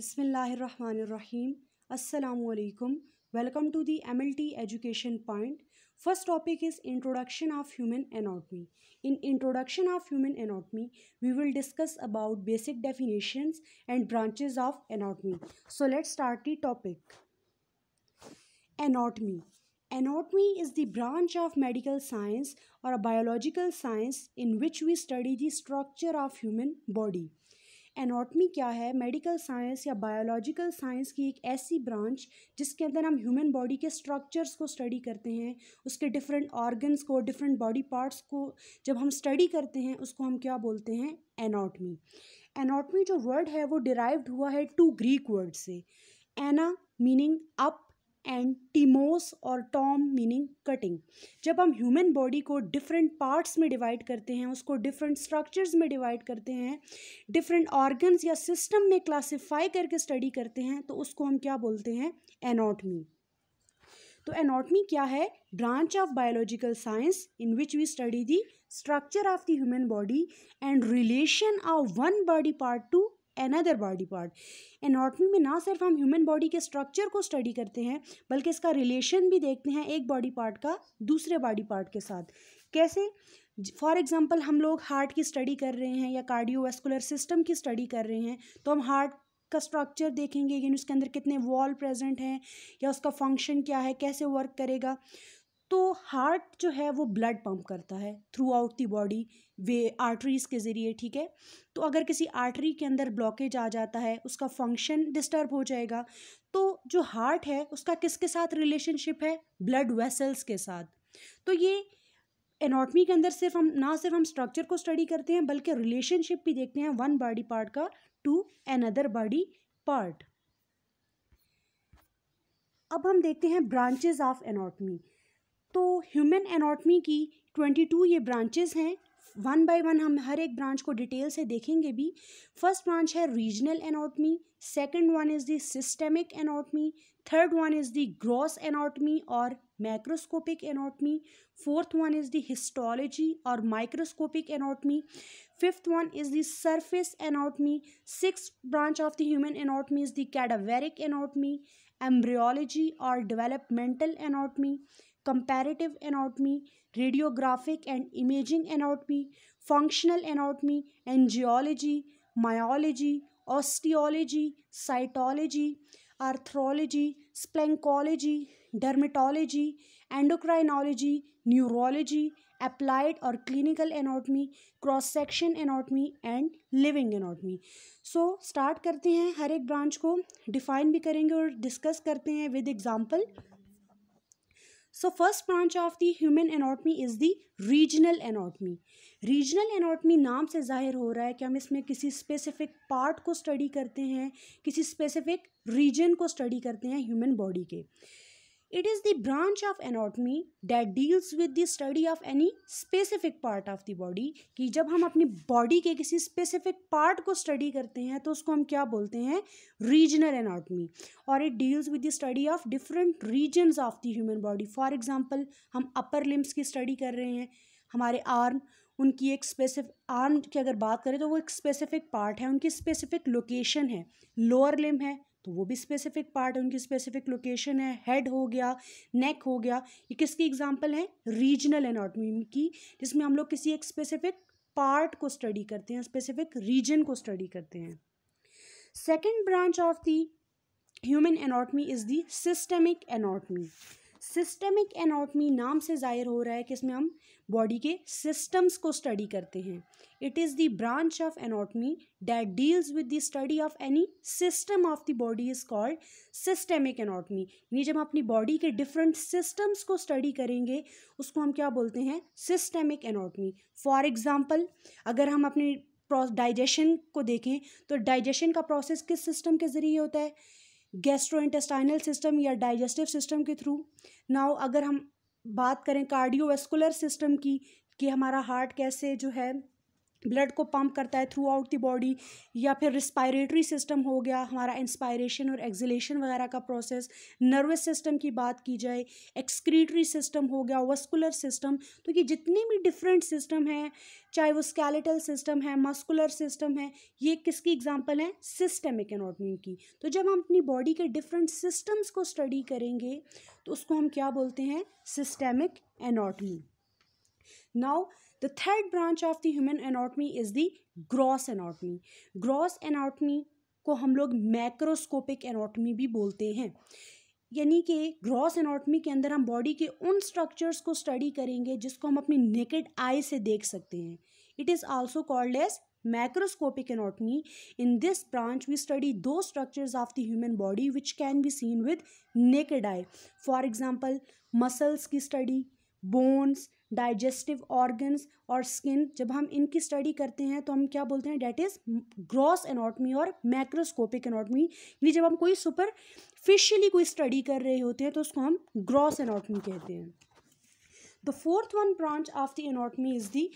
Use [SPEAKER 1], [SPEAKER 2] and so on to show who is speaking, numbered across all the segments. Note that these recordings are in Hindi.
[SPEAKER 1] Bismillahirrahmanirrahim. Assalamu alaikum. Welcome to the MLT Education Point. First topic is Introduction of Human Anatomy. In Introduction of Human Anatomy, we will discuss about basic definitions and branches of anatomy. So let's start the topic. Anatomy. Anatomy is the branch of medical science or a biological science in which we study the structure of human body. Anatomy क्या है मेडिकल साइंस या बायोलॉजिकल साइंस की एक ऐसी ब्रांच जिसके अंदर हम ह्यूमन बॉडी के स्ट्रक्चर्स को स्टडी करते हैं उसके डिफरेंट ऑर्गन्स को डिफरेंट बॉडी पार्ट्स को जब हम स्टडी करते हैं उसको हम क्या बोलते हैं एनाटमी एनाटमी जो वर्ड है वो डिराइव्ड हुआ है टू ग्रीक वर्ड से ana meaning up and tomos और टॉम मीनिंग कटिंग जब हम ह्यूमन बॉडी को डिफरेंट पार्ट्स में डिवाइड करते हैं उसको डिफरेंट स्ट्रक्चर्स में डिवाइड करते हैं डिफरेंट ऑर्गन्स या सिस्टम में क्लासिफाई करके स्टडी करते हैं तो उसको हम क्या बोलते हैं एनाटमी तो एनाटमी क्या है branch of biological science in which we study the structure of the human body and relation of one body part to another body part anatomy में ना सिर्फ हम ह्यूमन बॉडी के स्ट्रक्चर को स्टडी करते हैं बल्कि इसका रिलेशन भी देखते हैं एक बॉडी पार्ट का दूसरे बॉडी पार्ट के साथ कैसे फॉर एग्ज़ाम्पल हम लोग हार्ट की स्टडी कर रहे हैं या कार्डियोवेस्कुलर सिस्टम की स्टडी कर रहे हैं तो हम हार्ट का स्ट्रक्चर देखेंगे यानी उसके अंदर कितने वॉल प्रेजेंट हैं या उसका फंक्शन क्या है कैसे वर्क करेगा तो हार्ट जो है वो ब्लड पंप करता है थ्रू आउट दी बॉडी वे आर्टरीज़ के ज़रिए ठीक है तो अगर किसी आर्टरी के अंदर ब्लॉकेज आ जाता है उसका फंक्शन डिस्टर्ब हो जाएगा तो जो हार्ट है उसका किसके साथ रिलेशनशिप है ब्लड वेसल्स के साथ तो ये एनाटमी के अंदर सिर्फ हम ना सिर्फ हम स्ट्रक्चर को स्टडी करते हैं बल्कि रिलेशनशिप भी देखते हैं वन बॉडी पार्ट का to another body part अब हम देखते हैं ब्रांचेज ऑफ एनाटमी तो ह्यूमन एनाटमी की ट्वेंटी टू ये ब्रांचेज हैं वन बाय वन हम हर एक ब्रांच को डिटेल से देखेंगे भी फर्स्ट ब्रांच है regional anatomy second one is the systemic anatomy third one is the gross anatomy और macroscopic anatomy fourth one is the histology और microscopic anatomy fifth one is the surface anatomy six branch of the human anatomy is the cadaveric anatomy embryology or developmental anatomy, comparative anatomy, radiographic and imaging anatomy, functional anatomy, angiology, myology, osteology, cytology, arthrology, splenology, dermatology, endocrinology, neurology, applied और clinical anatomy cross section anatomy and living anatomy so start करते हैं हर एक ब्रांच को डिफाइन भी करेंगे और डिस्कस करते हैं with example so first branch of the human anatomy is the regional anatomy regional anatomy नाम से जाहिर हो रहा है कि हम इसमें किसी स्पेसिफिक पार्ट को स्टडी करते हैं किसी स्पेसिफिक रीजन को स्टडी करते हैं ह्यूमन बॉडी के it is the branch of anatomy that deals with the study of any specific part of the body कि जब हम अपनी बॉडी के किसी स्पेसिफिक पार्ट को स्टडी करते हैं तो उसको हम क्या बोलते हैं रीजनल एनाटमी और it deals with the study of different regions of the human body for example हम अपर लिम्स की स्टडी कर रहे हैं हमारे आर्म उनकी एक स्पेसिफिक आर्म की अगर बात करें तो वो एक स्पेसिफिक पार्ट है उनकी स्पेसिफिक लोकेशन है लोअर लिम है तो वो भी स्पेसिफिक पार्ट है उनकी स्पेसिफिक लोकेशन है हेड हो गया नेक हो गया ये किसकी एग्जांपल है रीजनल एनाटॉमी की जिसमें हम लोग किसी एक स्पेसिफिक पार्ट को स्टडी करते हैं स्पेसिफिक रीजन को स्टडी करते हैं second branch of the human anatomy is the systemic anatomy systemic anatomy नाम से जाहिर हो रहा है कि इसमें हम बॉडी के सिस्टम्स को स्टडी करते हैं it is the branch of anatomy that deals with the study of any system of the body is called systemic anatomy यानी जब हम अपनी बॉडी के डिफरेंट सिस्टम्स को स्टडी करेंगे उसको हम क्या बोलते हैं सिस्टमिक एनाटमी फॉर एग्ज़ाम्पल अगर हम अपने डाइजेशन को देखें तो डाइजेशन का प्रोसेस किस सिस्टम के ज़रिए होता है गैस्ट्रोइंटेस्टाइनल सिस्टम या डाइजेस्टिव सिस्टम के थ्रू नाउ अगर हम बात करें कार्डियोवेस्कुलर सिस्टम की कि हमारा हार्ट कैसे जो है ब्लड को पंप करता है थ्रू आउट दी बॉडी या फिर रिस्पायरेटरी सिस्टम हो गया हमारा इंस्पायरेशन और एक्जिलेशन वगैरह का प्रोसेस नर्वस सिस्टम की बात की जाए एक्सक्रीटरी सिस्टम हो गया वस्कुलर सिस्टम तो ये जितने भी डिफरेंट सिस्टम हैं चाहे वो स्केलेटल सिस्टम है मस्कुलर सिस्टम है ये किसकी एग्जाम्पल है सिस्टमिक एनॉटमी की तो जब हम अपनी बॉडी के डिफरेंट सिस्टम्स को स्टडी करेंगे तो उसको हम क्या बोलते हैं systemic anatomy now the third branch of the human anatomy is the gross anatomy gross anatomy को हम लोग मैक्रोस्कोपिक एनाटमी भी बोलते हैं यानी कि ग्रॉस एनाटमी के अंदर हम बॉडी के उन स्ट्रक्चर्स को स्टडी करेंगे जिसको हम अपनी नेकेड आई से देख सकते हैं it is also called as macroscopic anatomy in this branch we study दो structures of the human body which can be seen with naked eye for example muscles की स्टडी बोन्स डाइजेस्टिव ऑर्गन्स और स्किन जब हम इनकी स्टडी करते हैं तो हम क्या बोलते हैं डैट इज़ ग्रॉस एनाटमी और मैक्रोस्कोपिक एनाटमी यानी जब हम कोई सुपर फिशियली कोई स्टडी कर रहे होते हैं तो उसको हम ग्रॉस एनाटमी कहते हैं the fourth one branch of the anatomy is the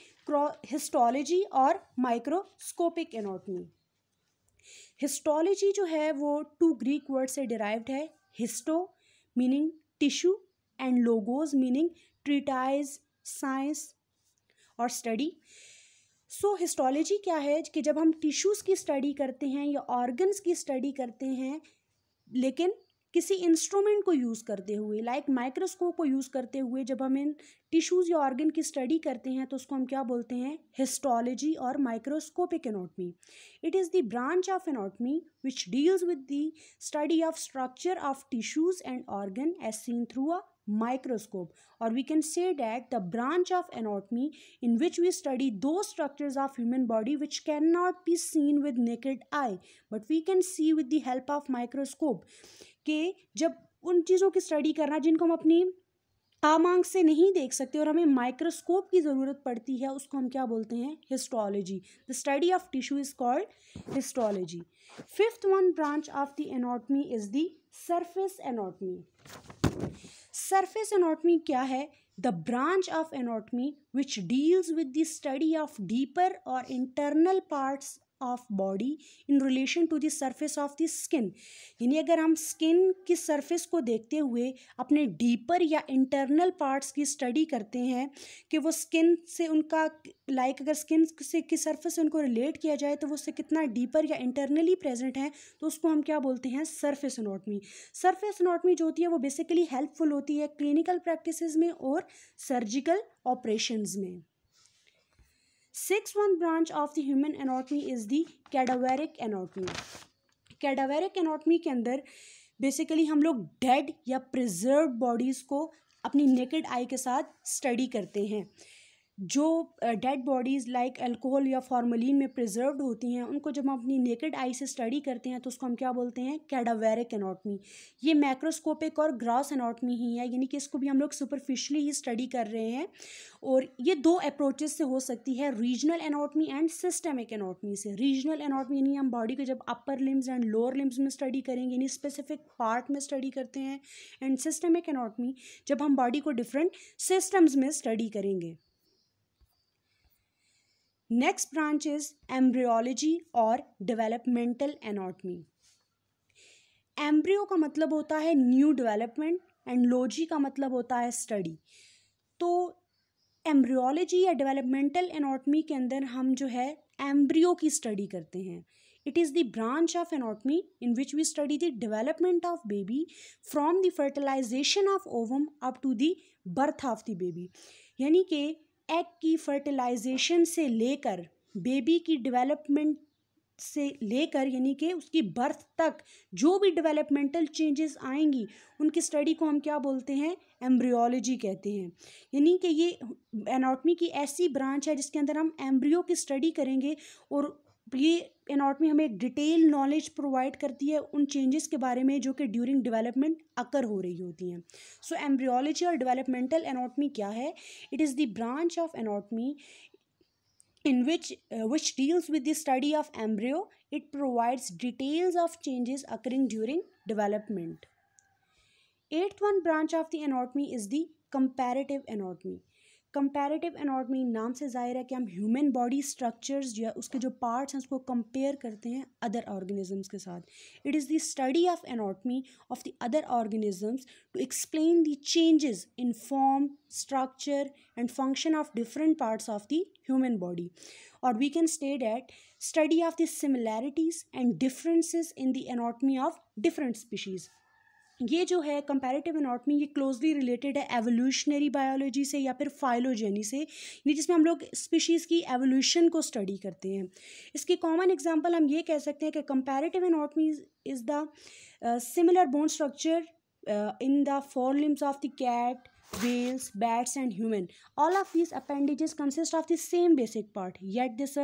[SPEAKER 1] histology और माइक्रोस्कोपिक anatomy. हिस्टोलॉजी जो है वो टू ग्रीक वर्ड से डिराइव्ड है histo meaning tissue and logos meaning treatise science और स्टडी सो so, हिस्टोलॉजी क्या है कि जब हम टिश्यूज़ की स्टडी करते हैं या ऑर्गन्स की स्टडी करते हैं लेकिन किसी इंस्ट्रूमेंट को यूज़ करते हुए लाइक माइक्रोस्कोप को यूज़ करते हुए जब हम इन टिश्यूज़ या ऑर्गन की स्टडी करते हैं तो उसको हम क्या बोलते हैं हिस्टोलॉजी और microscopic anatomy it is the branch of anatomy which deals with the study of structure of tissues and organ as seen through a microscope or we can say that the branch of anatomy in which we study those structures of human body which cannot be seen with naked eye but we can see with the help of microscope के जब उन चीज़ों की स्टडी करना जिनको हम अपनी आम आंख से नहीं देख सकते और हमें माइक्रोस्कोप की ज़रूरत पड़ती है उसको हम क्या बोलते हैं histology the study of tissue is called histology fifth one branch of the anatomy is the surface anatomy surface anatomy क्या है the branch of anatomy which deals with the study of deeper और internal parts of body in relation to the surface of the skin यानी अगर हम स्किन की सरफेस को देखते हुए अपने डीपर या इंटरनल पार्ट्स की स्टडी करते हैं कि वो स्किन से उनका लाइक like अगर स्किन से की सर्फेस से उनको रिलेट किया जाए तो वो उससे कितना डीपर या इंटरनली प्रेजेंट है तो उसको हम क्या बोलते हैं सरफेस अनोटमी सर्फेस अनोटमी जो होती है वो बेसिकली हेल्पफुल होती है क्लिनिकल प्रैक्टिस में और सर्जिकल ऑपरेशन में six one branch of the human anatomy is the cadaveric anatomy cadaveric anatomy के अंदर बेसिकली हम लोग डेड या प्रिजर्व बॉडीज़ को अपनी नेकेड आई के साथ स्टडी करते हैं जो डेड बॉडीज़ लाइक अल्कोहल या फॉर्मलिन में प्रिजर्व्ड होती हैं उनको जब हम अपनी नेकेड आई से स्टडी करते हैं तो उसको हम क्या बोलते हैं कैडावेरिक एनाटमी ये मैक्रोस्कोपिक और ग्रास एनाटमी ही है यानी कि इसको भी हम लोग सुपरफिशली ही स्टडी कर रहे हैं और ये दो अप्रोचेस से हो सकती है regional anatomy and systemic anatomy से रीजनल एनाटमी यानी हम बॉडी को जब upper limbs and lower limbs में स्टडी करेंगे यानी स्पेसिफिक पार्ट में स्टडी करते हैं एंड सिस्टमिक एनाटमी जब हम बॉडी को डिफरेंट सिस्टम्स में स्टडी करेंगे नेक्स्ट ब्रांच इज एम्ब्रियोलॉजी और डेवलपमेंटल एनाटमी एम्ब्रियो का मतलब होता है न्यू डेवलपमेंट एंड लॉजी का मतलब होता है स्टडी तो एम्ब्रियोलॉजी या डेवलपमेंटल एनाटमी के अंदर हम जो है एम्ब्रियो की स्टडी करते हैं it is the branch of anatomy in which we study the development of baby from the fertilization of ovum up to the birth of the baby यानी कि एग की फर्टिलाइजेशन से लेकर बेबी की डेवलपमेंट से लेकर यानी कि उसकी बर्थ तक जो भी डेवलपमेंटल चेंजेस आएंगी उनकी स्टडी को हम क्या बोलते हैं एम्ब्रियोलॉजी कहते हैं यानी कि ये एनाटमी की ऐसी ब्रांच है जिसके अंदर हम एम्ब्रियो की स्टडी करेंगे और ये एनाटमी हमें डिटेल नॉलेज प्रोवाइड करती है उन चेंजेस के बारे में जो कि ड्यूरिंग डेवलपमेंट अकर हो रही होती हैं सो एम्ब्रियोलॉजी और डेवलपमेंटल एनाटमी क्या है it is the branch of anatomy in which which deals with the study of embryo it provides details of changes occurring during development eighth one branch of the anatomy is the comparative anatomy comparative anatomy नाम से जाहिर है कि हम ह्यूमन बॉडी स्ट्रक्चर्स या उसके जो पार्ट्स हैं उसको कंपेयर करते हैं अदर ऑर्गेनिजम्स के साथ it is the study of anatomy of the other organisms to explain the changes in form structure and function of different parts of the human body और we can state that study of the similarities and differences in the anatomy of different species ये जो है कंपैरेटिव एनाटमी ये क्लोजली रिलेटेड है एवोल्यूशनरी बायोलॉजी से या फिर फाइलोजेनी से यानी जिसमें हम लोग स्पीशीज़ की एवोल्यूशन को स्टडी करते हैं इसकी कॉमन एग्जांपल हम ये कह सकते हैं कि comparative anatomy is the similar bone structure in the fore limbs of the cat whales bats and human all of this appendages consist of the same basic part yet this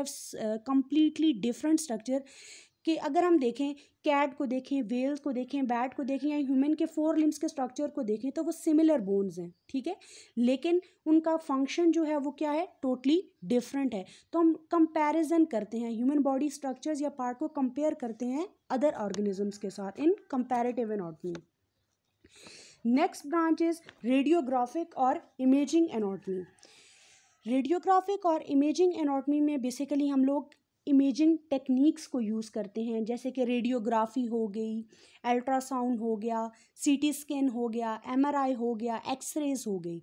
[SPEAKER 1] completely different structure कि अगर हम देखें कैट को देखें वेल्स को देखें बैट को देखें या ह्यूमन के फोर लिम्स के स्ट्रक्चर को देखें तो वो सिमिलर बोन्स हैं ठीक है लेकिन उनका फंक्शन जो है वो क्या है टोटली डिफरेंट है तो हम कंपैरिजन करते हैं ह्यूमन बॉडी स्ट्रक्चर्स या पार्ट को कंपेयर करते हैं अदर ऑर्गेनिजम्स के साथ in comparative anatomy next branch is radiographic और इमेजिंग एनॉटमी रेडियोग्राफिक और इमेजिंग एनाटमी में बेसिकली हम लोग इमेजिंग टेक्निक्स को यूज़ करते हैं जैसे कि रेडियोग्राफी हो गई अल्ट्रासाउंड हो गया सीटी स्कैन हो गया एमआरआई हो गया एक्सरेज हो गई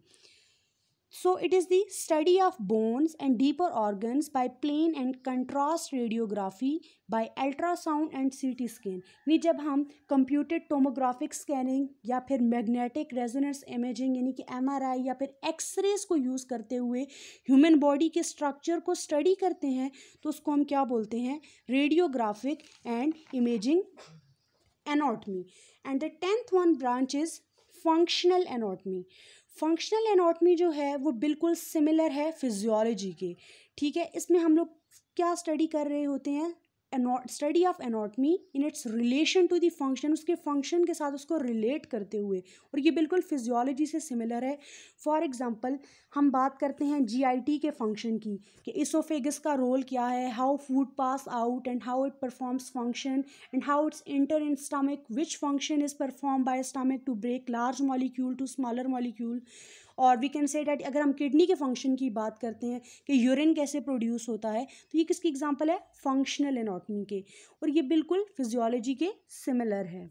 [SPEAKER 1] so it is the study of bones and deeper organs by plain and contrast radiography by ultrasound and C T scan यानी जब हम कंप्यूटेड टोमोग्राफिक स्कैनिंग या फिर मैग्नेटिक रेजोनेंस इमेजिंग यानी कि एम आर आई या फिर एक्सरेज को यूज़ करते हुए ह्यूमन बॉडी के स्ट्रक्चर को स्टडी करते हैं तो उसको हम क्या बोलते हैं radiographic and imaging anatomy and the tenth one branch is functional anatomy functional anatomy जो है वो बिल्कुल सिमिलर है फिजियोलॉजी के ठीक है इसमें हम लोग क्या स्टडी कर रहे होते हैं study of anatomy in its relation to the function उसके फंक्शन के साथ उसको रिलेट करते हुए और ये बिल्कुल फिजियोलॉजी से सिमिलर है फॉर एग्जांपल हम बात करते हैं जीआईटी के फंक्शन की कि इसोफेगस का रोल क्या है how food pass out and how it performs function and how it's enter in stomach which function is perform by stomach to break large molecule to smaller molecule और वी कैन से डैट अगर हम किडनी के फंक्शन की बात करते हैं कि यूरिन कैसे प्रोड्यूस होता है तो ये किसकी एग्जाम्पल है फंक्शनल एनाटमी के और ये बिल्कुल फिजियोलॉजी के सिमिलर है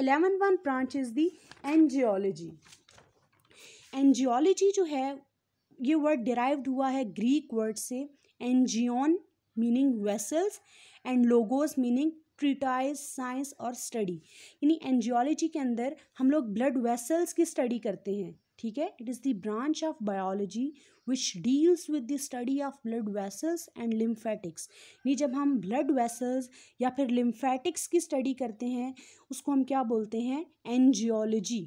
[SPEAKER 1] eleven one branch is the angiology angiology जो है ये वर्ड डिराइव्ड हुआ है ग्रीक वर्ड से angeion meaning vessels and logos meaning treatise science और स्टडी यानी एनजियोलॉजी के अंदर हम लोग ब्लड वेसल्स की स्टडी करते हैं ठीक है it is the branch of biology which deals with the study of blood vessels and lymphatics नहीं जब हम ब्लड वेसल्स या फिर लिम्फेटिक्स की स्टडी करते हैं उसको हम क्या बोलते हैं angiology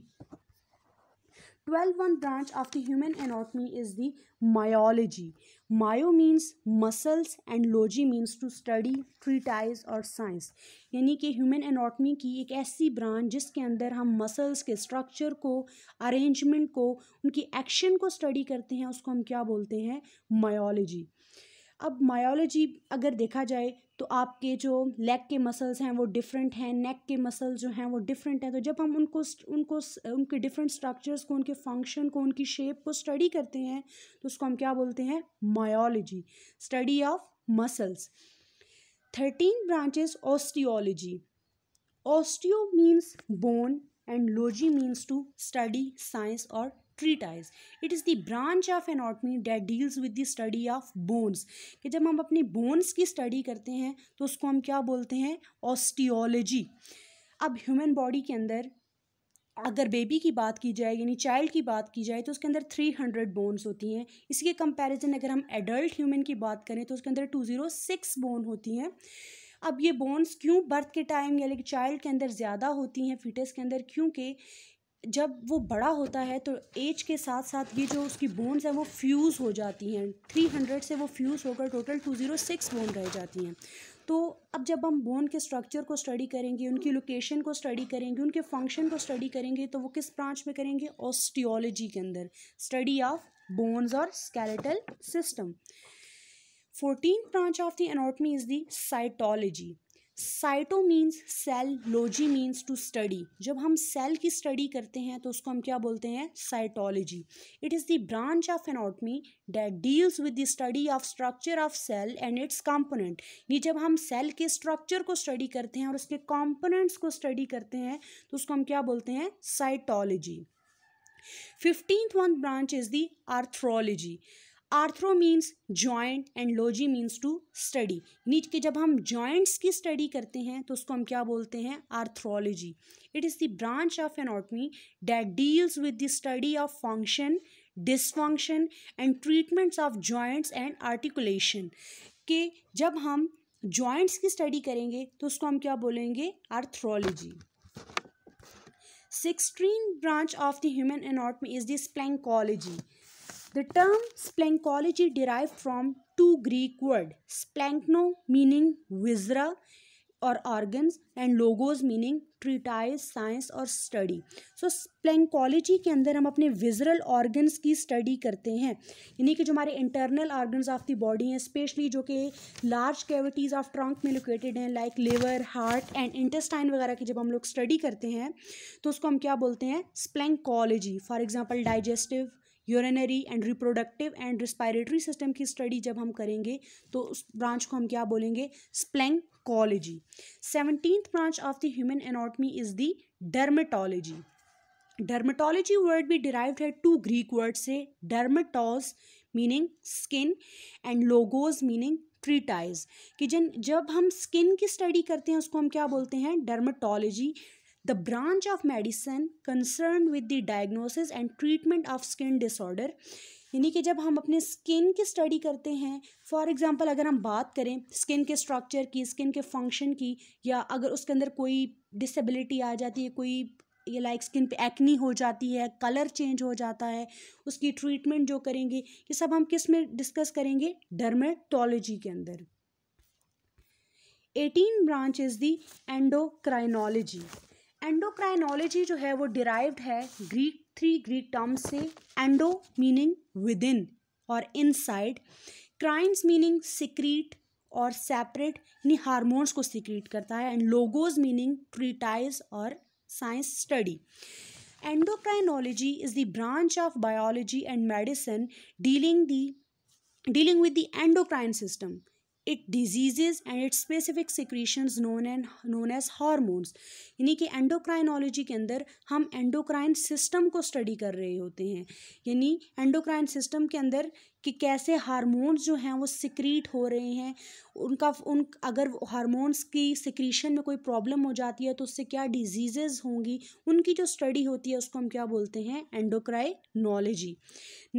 [SPEAKER 1] twelve one branch of the human anatomy is the myology myo means muscles and logy means to study treatise और साइंस यानी कि ह्यूमन एनाटमी की एक ऐसी ब्रांच जिसके अंदर हम मसल्स के स्ट्रक्चर को अरेंजमेंट को उनकी एक्शन को स्टडी करते हैं उसको हम क्या बोलते हैं मायोलॉजी अब मायोलॉजी अगर देखा जाए तो आपके जो लेग के मसल्स हैं वो डिफरेंट हैं नेक के मसल्स जो हैं वो डिफरेंट हैं तो जब हम उनको उनको उनके डिफरेंट स्ट्रक्चर्स को उनके फंक्शन को उनकी शेप को स्टडी करते हैं तो उसको हम क्या बोलते हैं myology study of muscles thirteen branches osteology osteo means bone and logy means to study science और treatise it is the branch of anatomy that deals with the study of bones कि जब हम अपनी बोन्स की स्टडी करते हैं तो उसको हम क्या बोलते हैं ऑस्टियोलॉजी अब ह्यूमन बॉडी के अंदर अगर बेबी की बात की जाए यानी चाइल्ड की बात की जाए तो उसके अंदर थ्री हंड्रेड बोन्स होती हैं इसके कंपेरिजन अगर हम एडल्ट ह्यूमन की बात करें तो उसके अंदर टू ज़ीरो सिक्स बोन होती हैं अब ये बोन्स क्यों बर्थ के टाइम यानी कि चाइल्ड के अंदर ज़्यादा होती हैं फिटस के अंदर क्योंकि जब वो बड़ा होता है तो एज के साथ साथ ये जो उसकी बोन्स हैं वो फ्यूज़ हो जाती हैं थ्री हंड्रेड से वो फ्यूज़ होकर total two zero six bone रह जाती हैं तो अब जब हम बोन के स्ट्रक्चर को स्टडी करेंगे उनकी लोकेशन को स्टडी करेंगे उनके फंक्शन को स्टडी करेंगे तो वो किस ब्रांच में करेंगे ऑस्टियोलॉजी के अंदर स्टडी ऑफ बोन्स और skeletal system fourteen branch of the anatomy is the cytology cyto means cell logy means to study जब हम सेल की स्टडी करते हैं तो उसको हम क्या बोलते हैं cytology it is the branch of anatomy that deals with the study of structure of cell and its component ये जब हम सेल के स्ट्रक्चर को स्टडी करते हैं और उसके कॉम्पोनेंट्स को स्टडी करते हैं तो उसको हम क्या बोलते हैं cytology fifteenth one branch is the arthrology arthro means joint and logy means to study नीच के जब हम जॉइंट्स की स्टडी करते हैं तो उसको हम क्या बोलते हैं arthrology it is the branch of anatomy that deals with the study of function dysfunction and treatments of joints and articulation के जब हम जॉइंट्स की स्टडी करेंगे तो उसको हम क्या बोलेंगे arthrology sixteen branch of the human anatomy is the splanchnology The term splanchology derived from two Greek word splankno meaning viscera or organs and logos meaning treatise science or study so splanchology के अंदर हम अपने visceral organs की study करते हैं यानी कि जो हमारे internal organs of the body हैं especially जो कि large cavities of trunk में located हैं like liver, heart and intestine वगैरह की जब हम लोग study करते हैं तो उसको हम क्या बोलते हैं splanchnology For example digestive urinary and reproductive and respiratory system की स्टडी जब हम करेंगे तो उस ब्रांच को हम क्या बोलेंगे splanchnology seventeenth branch of the human anatomy is the dermatology dermatology word भी डिराइव्ड है टू ग्रीक वर्ड से dermatos meaning skin and logos meaning treatise कि जन जब हम स्किन की स्टडी करते हैं उसको हम क्या बोलते हैं dermatology the branch of medicine concerned with the diagnosis and treatment of skin disorder यानी कि जब हम अपने स्किन की स्टडी करते हैं फॉर एग्ज़ाम्पल अगर हम बात करें स्किन के स्ट्रक्चर की स्किन के फंक्शन की या अगर उसके अंदर कोई डिसेबिलिटी आ जाती है कोई ये लाइक स्किन पे एक्नी हो जाती है कलर चेंज हो जाता है उसकी ट्रीटमेंट जो करेंगे ये सब हम किस में डिस्कस करेंगे डर्मेटोलॉजी के अंदर eighteen branch is the endocrinology endocrinology जो है वो डिराइव्ड है ग्रीक थ्री ग्रीक टर्म्स से एंडो मीनिंग विद इन और इनसाइड क्राइम्स मीनिंग सिक्रीट और सेपरेट यानी हारमोन्स को सिक्रीट करता है एंड लोगोज मीनिंग ट्रीटाइज और science study endocrinology is the branch of biology and medicine dealing the dealing with the endocrine system it diseases and its specific secretion known and known as hormones यानी कि एंडोक्राइनोलॉजी के अंदर हम एंडोक्राइन सिस्टम को स्टडी कर रहे होते हैं यानी एंडोक्राइन सिस्टम के अंदर कि कैसे हारमोन्स जो हैं वो सिक्रीट हो रहे हैं उनका उन अगर हारमोन्स की सिक्रीशन में कोई प्रॉब्लम हो जाती है तो उससे क्या डिजीजेज होंगी उनकी जो स्टडी होती है उसको हम क्या बोलते हैं endocrinology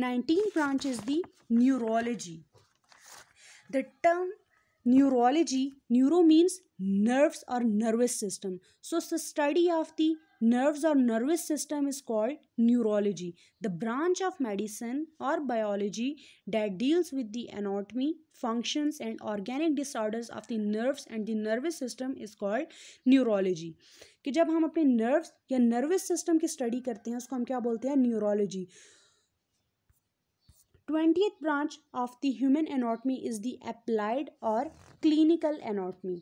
[SPEAKER 1] nineteen branch is the neurology the term neurology neuro means nerves और nervous system so the study of the nerves और nervous system is called neurology the branch of medicine और biology that deals with the anatomy functions and organic disorders of the nerves and the nervous system is called neurology कि जब हम अपने नर्व्स या नर्वस सिस्टम की स्टडी करते हैं उसको हम क्या बोलते हैं neurology twenty branch of the human anatomy is the applied और clinical anatomy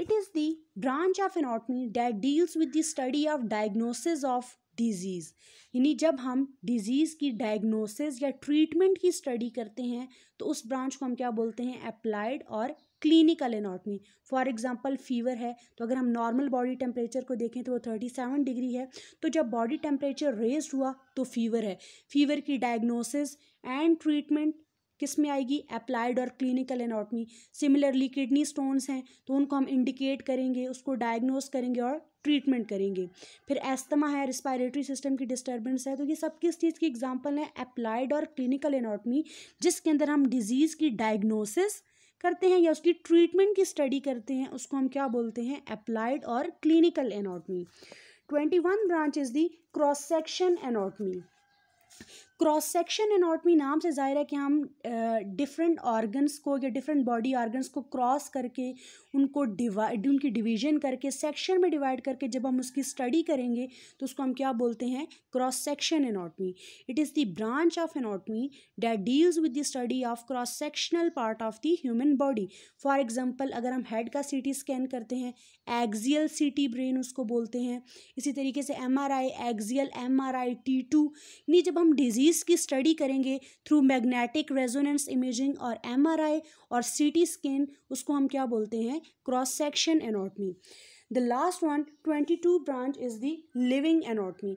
[SPEAKER 1] it is the branch of anatomy that deals with the study of diagnosis of disease यानी जब हम डिजीज़ की डायग्नोसिस या ट्रीटमेंट की स्टडी करते हैं तो उस ब्रांच को हम क्या बोलते हैं अप्लाइड और clinical anatomy for example fever है तो अगर हम नॉर्मल बॉडी टेम्परेचर को देखें तो वो थर्टी सेवन डिग्री है तो जब बॉडी टेम्परेचर रेज हुआ तो फीवर है फीवर की डायग्नोसिस एंड ट्रीटमेंट किस में आएगी अप्लाइड और clinical anatomy similarly kidney stones हैं तो उनको हम इंडिकेट करेंगे उसको डायग्नोस करेंगे और ट्रीटमेंट करेंगे फिर एस्थमा है रिस्पायरेटरी सिस्टम की डिस्टर्बेंस है तो ये सब किस चीज़ की एग्जांपल है अप्लाइड और क्लिनिकल एनाटमी जिसके अंदर हम डिजीज़ की डायग्नोसिस करते हैं या उसकी ट्रीटमेंट की स्टडी करते हैं उसको हम क्या बोलते हैं अप्लाइड और clinical anatomy twenty one branch is the cross section anatomy cross section anatomy नाम से ज़ाहिर है कि हम डिफरेंट ऑर्गन्स को या डिफरेंट बॉडी ऑर्गन्स को क्रॉस करके उनको डिवाइड उनकी डिवीजन करके सेक्शन में डिवाइड करके जब हम उसकी स्टडी करेंगे तो उसको हम क्या बोलते हैं cross section anatomy it is the branch of anatomy that deals with the study of cross sectional part of the human body for example अगर हम हेड का सी टी स्कैन करते हैं एक्जियल सी टी ब्रेन उसको बोलते हैं इसी तरीके से M R I axial M R I T two जब हम डिजीज़ की स्टडी करेंगे थ्रू मैग्नेटिक रेजोनेंस इमेजिंग और एमआरआई और सीटी स्कैन उसको हम क्या बोलते हैं cross section anatomy the last one twenty two branch is the living anatomy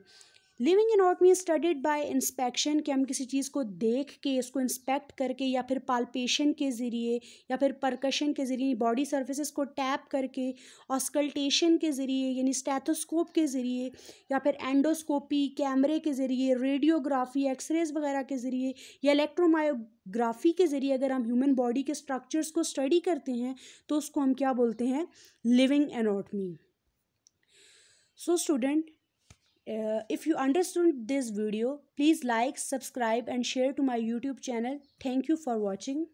[SPEAKER 1] living anatomy studied by inspection कि हम किसी चीज़ को देख के इसको इंस्पेक्ट करके या फिर पालपेशन के ज़रिए या फिर परकशन के ज़रिए बॉडी सर्विसेज को टैप करके ऑस्कल्टेशन के ज़रिए यानी स्टैथोस्कोप के ज़रिए या फिर एंडोस्कोपी कैमरे के ज़रिए रेडियोग्राफी एक्सरेज वगैरह के ज़रिए या इलेक्ट्रोमायोग्राफी के ज़रिए अगर हम ह्यूमन बॉडी के स्ट्रक्चर्स को स्टडी करते हैं तो उसको हम क्या बोलते हैं living anatomy so student Uh, if you understood this video, please like, subscribe and share to my YouTube channel. Thank you for watching.